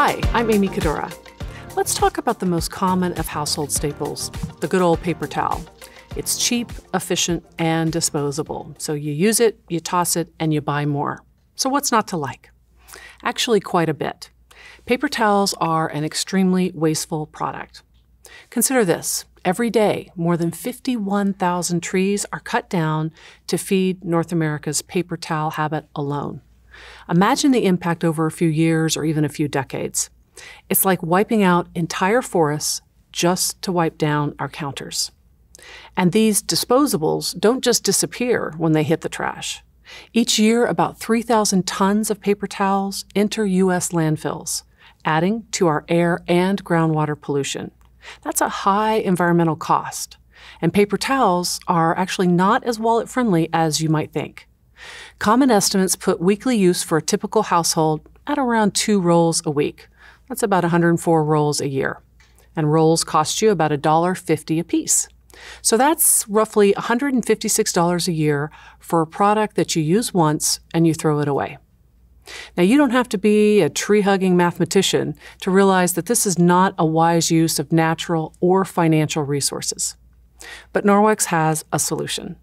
Hi, I'm Amy Kadora. Let's talk about the most common of household staples the good old paper towel. It's cheap, efficient, and disposable. So you use it, you toss it, and you buy more. So what's not to like? Actually, quite a bit. Paper towels are an extremely wasteful product. Consider this every day, more than 51,000 trees are cut down to feed North America's paper towel habit alone. Imagine the impact over a few years or even a few decades. It's like wiping out entire forests just to wipe down our counters. And these disposables don't just disappear when they hit the trash. Each year, about 3,000 tons of paper towels enter U.S. landfills, adding to our air and groundwater pollution. That's a high environmental cost. And paper towels are actually not as wallet friendly as you might think. Common estimates put weekly use for a typical household at around two rolls a week. That's about 104 rolls a year. And rolls cost you about $1.50 a piece. So that's roughly $156 a year for a product that you use once and you throw it away. Now, you don't have to be a tree hugging mathematician to realize that this is not a wise use of natural or financial resources. But Norwex has a solution.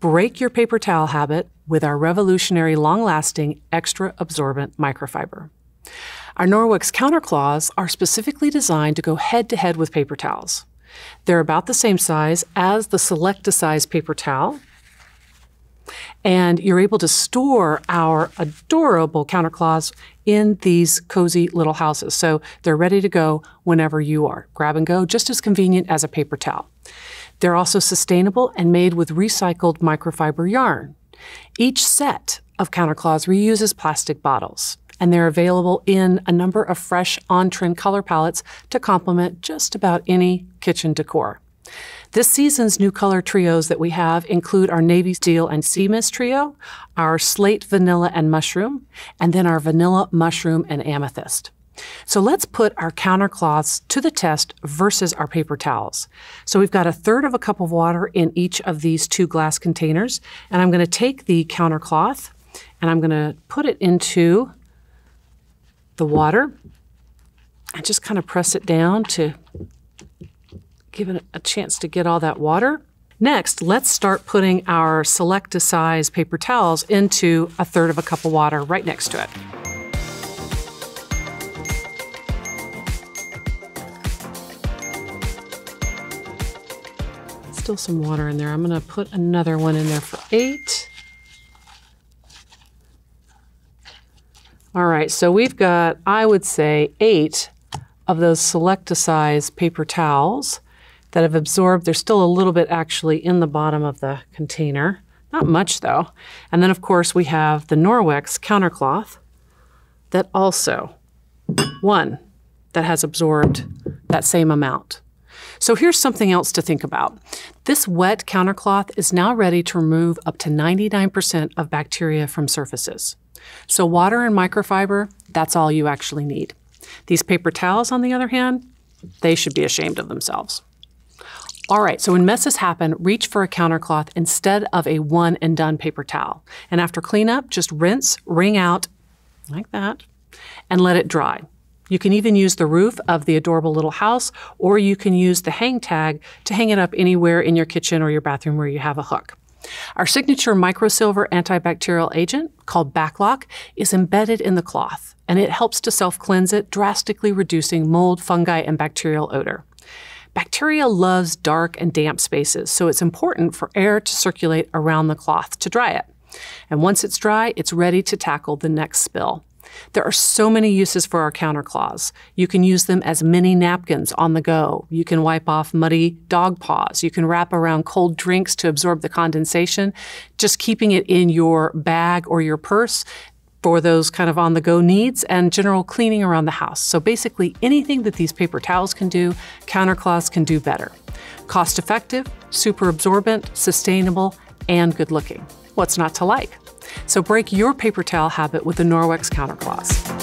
Break your paper towel habit with our revolutionary long lasting extra absorbent microfiber. Our Norwex counter claws are specifically designed to go head to head with paper towels. They're about the same size as the Selecta size paper towel, and you're able to store our adorable counter claws in these cozy little houses. So they're ready to go whenever you are. Grab and go, just as convenient as a paper towel. They're also sustainable and made with recycled microfiber yarn. Each set of counterclaws reuses plastic bottles, and they're available in a number of fresh on-trend color palettes to complement just about any kitchen decor. This season's new color trios that we have include our navy steel and sea mist trio, our slate vanilla and mushroom, and then our vanilla mushroom and amethyst. So let's put our counter cloths to the test versus our paper towels. So we've got a third of a cup of water in each of these two glass containers, and I'm going to take the counter cloth and I'm going to put it into the water and just kind of press it down to give it a chance to get all that water. Next, let's start putting our select a size paper towels into a third of a cup of water right next to it. still some water in there. I'm gonna put another one in there for eight. All right, so we've got, I would say, eight of those select-a-size paper towels that have absorbed. There's still a little bit actually in the bottom of the container. Not much though. And then of course we have the Norwex countercloth that also, one, that has absorbed that same amount. So here's something else to think about. This wet countercloth is now ready to remove up to 99% of bacteria from surfaces. So water and microfiber, that's all you actually need. These paper towels, on the other hand, they should be ashamed of themselves. All right, so when messes happen, reach for a countercloth instead of a one and done paper towel. And after cleanup, just rinse, wring out like that, and let it dry. You can even use the roof of the adorable little house, or you can use the hang tag to hang it up anywhere in your kitchen or your bathroom where you have a hook. Our signature microsilver antibacterial agent, called Backlock, is embedded in the cloth, and it helps to self cleanse it, drastically reducing mold, fungi, and bacterial odor. Bacteria loves dark and damp spaces, so it's important for air to circulate around the cloth to dry it. And once it's dry, it's ready to tackle the next spill. There are so many uses for our countercloths. You can use them as mini napkins on the go. You can wipe off muddy dog paws. You can wrap around cold drinks to absorb the condensation. Just keeping it in your bag or your purse for those kind of on the go needs and general cleaning around the house. So basically anything that these paper towels can do, countercloths can do better. Cost effective, super absorbent, sustainable, and good looking. What's not to like? So break your paper towel habit with the Norwex countercloths.